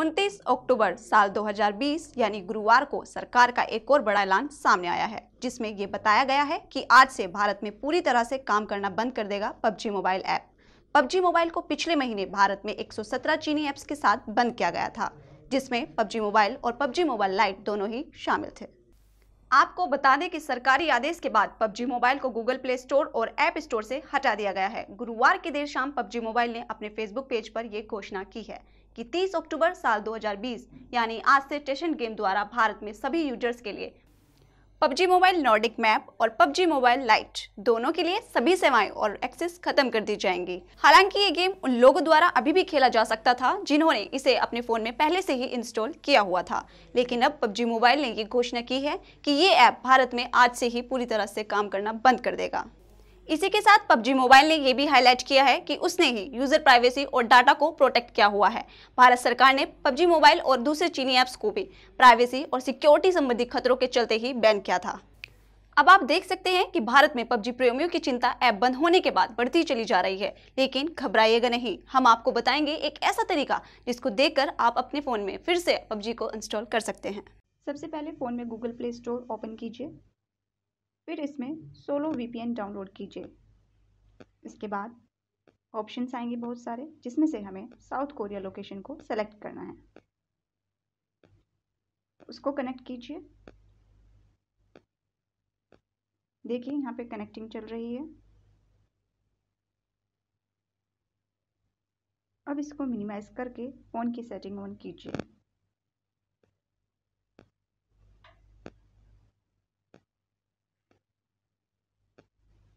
उनतीस अक्टूबर साल 2020 यानी गुरुवार को सरकार का एक और बड़ा ऐलान सामने आया है जिसमें ये बताया गया है कि आज से भारत में पूरी तरह से काम करना बंद कर देगा PUBG mobile app PUBG mobile को पिछले महीने भारत में 117 चीनी ऐप्स के साथ बंद किया गया था जिसमें पबजी मोबाइल और पबजी मोबाइल लाइट दोनों ही शामिल थे आपको बता दें कि सरकारी आदेश के बाद पबजी मोबाइल को गूगल प्ले स्टोर और ऐप स्टोर से हटा दिया गया है गुरुवार की देर शाम पबजी मोबाइल ने अपने फेसबुक पेज पर यह घोषणा की है कि 30 अक्टूबर साल 2020 यानी आज से टेशन गेम द्वारा भारत में सभी यूजर्स के लिए पबजी मोबाइल नॉर्डिक मैप और पबजी मोबाइल लाइट दोनों के लिए सभी सेवाएं और एक्सेस खत्म कर दी जाएंगी हालांकि ये गेम उन लोगों द्वारा अभी भी खेला जा सकता था जिन्होंने इसे अपने फोन में पहले से ही इंस्टॉल किया हुआ था लेकिन अब पबजी मोबाइल ने ये घोषणा की है कि ये ऐप भारत में आज से ही पूरी तरह से काम करना बंद कर देगा इसी के साथ पबजी मोबाइल ने यह भी हाईलाइट किया है कि उसने ही यूजर प्राइवेसी और डाटा को प्रोटेक्ट किया हुआ है भारत सरकार ने PUBG मोबाइल और दूसरे चीनी ऐप्स को भी प्राइवेसी और सिक्योरिटी संबंधी खतरों के चलते ही बैन किया था अब आप देख सकते हैं कि भारत में पबजी प्रेमियों की चिंता ऐप बंद होने के बाद बढ़ती चली जा रही है लेकिन घबराइएगा नहीं हम आपको बताएंगे एक ऐसा तरीका जिसको देखकर आप अपने फ़ोन में फिर से पबजी को इंस्टॉल कर सकते हैं सबसे पहले फ़ोन में गूगल प्ले स्टोर ओपन कीजिए फिर इसमें सोलो वीपीएन डाउनलोड कीजिए इसके बाद ऑप्शंस आएंगे बहुत सारे जिसमें से हमें साउथ कोरिया लोकेशन को सेलेक्ट करना है उसको कनेक्ट कीजिए देखिए यहाँ पे कनेक्टिंग चल रही है अब इसको मिनिमाइज़ करके फ़ोन की सेटिंग ऑन कीजिए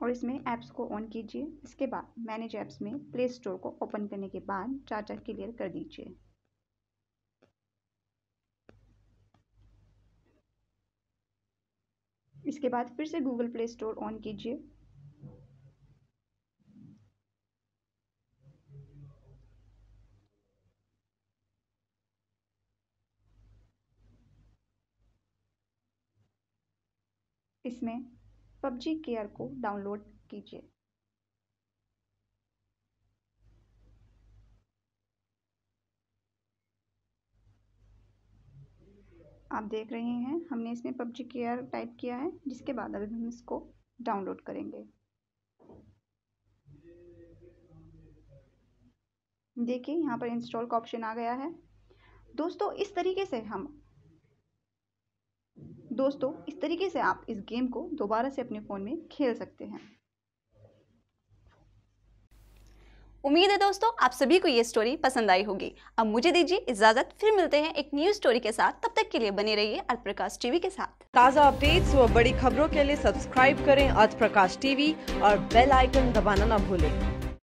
और इसमें ऐप्स को ऑन कीजिए इसके बाद मैनेज ऐप्स में प्ले स्टोर को ओपन करने के बाद चार्जर क्लियर कर दीजिए इसके बाद फिर से गूगल प्ले स्टोर ऑन कीजिए इसमें पबजी केयर को डाउनलोड कीजिए आप देख रहे हैं हमने इसमें पबजी केयर टाइप किया है जिसके बाद अभी हम इसको डाउनलोड करेंगे देखिए यहाँ पर इंस्टॉल का ऑप्शन आ गया है दोस्तों इस तरीके से हम दोस्तों इस तरीके से आप इस गेम को दोबारा से अपने फ़ोन में खेल सकते हैं उम्मीद है दोस्तों आप सभी को ये स्टोरी पसंद आई होगी अब मुझे दीजिए इजाजत फिर मिलते हैं एक न्यूज स्टोरी के साथ तब तक के लिए बने रहिए अर्थ प्रकाश टीवी के साथ ताज़ा अपडेट्स व बड़ी खबरों के लिए सब्सक्राइब करें अर्थ प्रकाश टीवी और बेल आइकन दबाना न भूलें